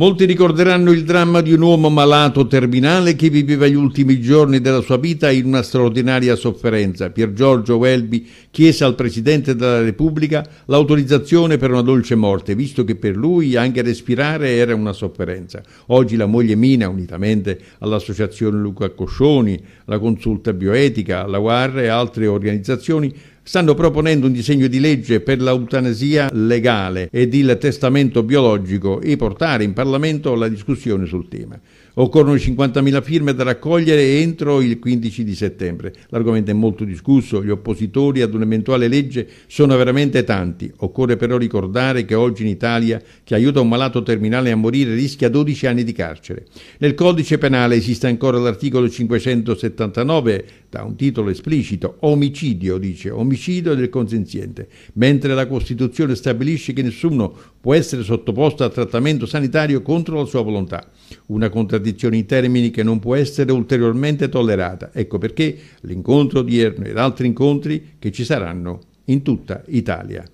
Molti ricorderanno il dramma di un uomo malato terminale che viveva gli ultimi giorni della sua vita in una straordinaria sofferenza. Pier Giorgio Welby chiese al Presidente della Repubblica l'autorizzazione per una dolce morte, visto che per lui anche respirare era una sofferenza. Oggi la moglie Mina, unitamente all'Associazione Luca Coscioni, la Consulta Bioetica, la UAR e altre organizzazioni, stanno proponendo un disegno di legge per l'eutanasia legale ed il testamento biologico e portare in Parlamento la discussione sul tema. Occorrono 50.000 firme da raccogliere entro il 15 di settembre. L'argomento è molto discusso, gli oppositori ad un'eventuale legge sono veramente tanti. Occorre però ricordare che oggi in Italia chi aiuta un malato terminale a morire rischia 12 anni di carcere. Nel codice penale esiste ancora l'articolo 579, da un titolo esplicito, omicidio, dice, omicidio del consenziente, mentre la Costituzione stabilisce che nessuno può essere sottoposto a trattamento sanitario contro la sua volontà. Una contraddizione contraddizione in termini che non può essere ulteriormente tollerata. Ecco perché l'incontro odierno ed altri incontri che ci saranno in tutta Italia.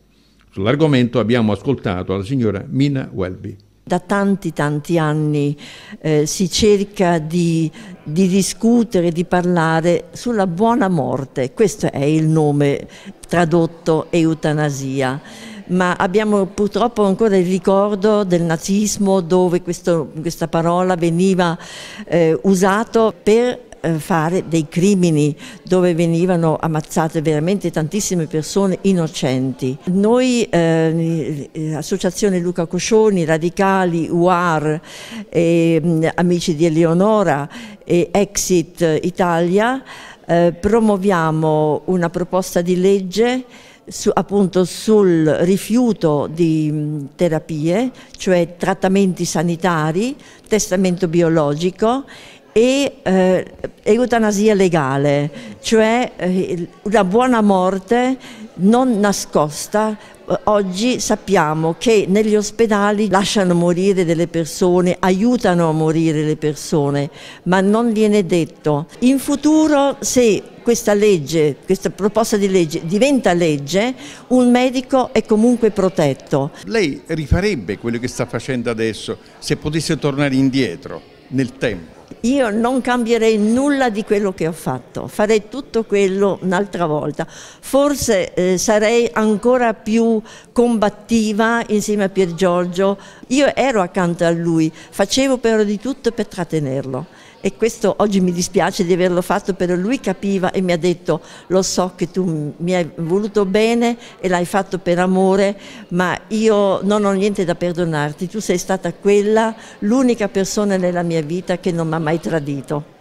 Sull'argomento abbiamo ascoltato la signora Mina Welby. Da tanti tanti anni eh, si cerca di, di discutere, di parlare sulla buona morte, questo è il nome tradotto eutanasia ma abbiamo purtroppo ancora il ricordo del nazismo dove questo, questa parola veniva eh, usata per eh, fare dei crimini dove venivano ammazzate veramente tantissime persone innocenti. Noi, eh, eh Associazione Luca Coscioni, Radicali, UAR, eh, Amici di Eleonora e Exit Italia, eh, promuoviamo una proposta di legge su, appunto sul rifiuto di mm, terapie, cioè trattamenti sanitari, testamento biologico e eh, eutanasia legale, cioè eh, una buona morte non nascosta. Oggi sappiamo che negli ospedali lasciano morire delle persone, aiutano a morire le persone, ma non viene detto. In futuro, se questa legge, questa proposta di legge diventa legge, un medico è comunque protetto. Lei rifarebbe quello che sta facendo adesso se potesse tornare indietro? nel tempo. Io non cambierei nulla di quello che ho fatto, farei tutto quello un'altra volta. Forse eh, sarei ancora più combattiva insieme a Pier Giorgio. Io ero accanto a lui, facevo però di tutto per trattenerlo e questo oggi mi dispiace di averlo fatto, però lui capiva e mi ha detto lo so che tu mi hai voluto bene e l'hai fatto per amore, ma io non ho niente da perdonarti, tu sei stata quella, l'unica persona nella mia vita che non mi ha mai tradito.